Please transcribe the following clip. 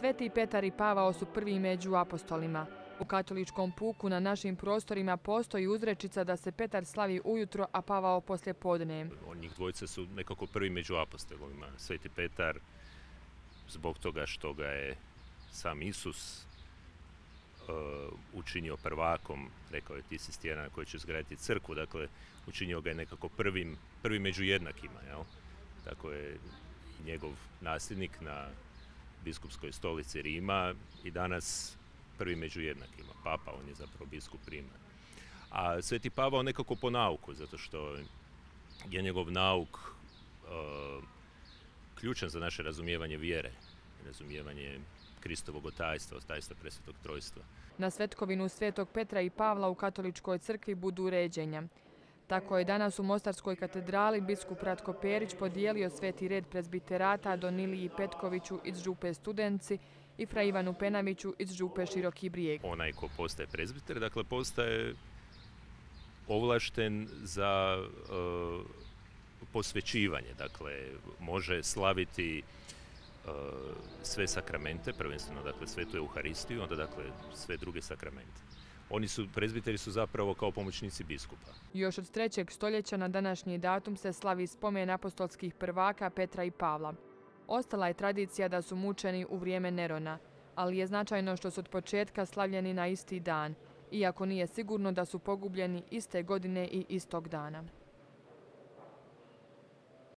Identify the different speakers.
Speaker 1: Sveti Petar i Pavao su prvi među apostolima. U katoličkom puku na našim prostorima postoji uzrečica da se Petar slavi ujutro, a Pavao poslje podne.
Speaker 2: njih dvojica su nekako prvi među apostolima. Sveti Petar, zbog toga što ga je sam Isus uh, učinio prvakom, rekao je ti si stjena koji će zgraditi crkvu, dakle učinio ga je nekako prvi među jednakima, Tako je njegov nasljednik na biskupskoj stolici Rima i danas prvi među jednakima, papa, on je zapravo biskup Rima. A Sveti Pavao nekako po nauku, zato što je njegov nauk e, ključan za naše razumijevanje vjere, razumijevanje Kristovog otajstva, otajstva presvetog trojstva.
Speaker 1: Na svetkovinu Svetog Petra i Pavla u katoličkoj crkvi budu uređenja. Tako je danas u Mostarskoj katedrali biskup Ratko Perić podijelio sveti red prezbiterata Doniliji Petkoviću iz Župe Studenci i fra Ivanu Penaviću iz Župe Široki Brijeg.
Speaker 2: Onaj ko postaje prezbiter, dakle postaje ovlašten za eh, posvećivanje. Dakle, može slaviti eh, sve sakramente, prvenstveno dakle svetu Euharistiju, onda dakle sve druge sakramente. Oni su, prezbiteri su zapravo kao pomoćnici biskupa.
Speaker 1: Još od trećeg stoljeća na današnji datum se slavi spomen apostolskih prvaka Petra i Pavla. Ostala je tradicija da su mučeni u vrijeme Nerona, ali je značajno što su od početka slavljeni na isti dan, iako nije sigurno da su pogubljeni iste godine i istog dana.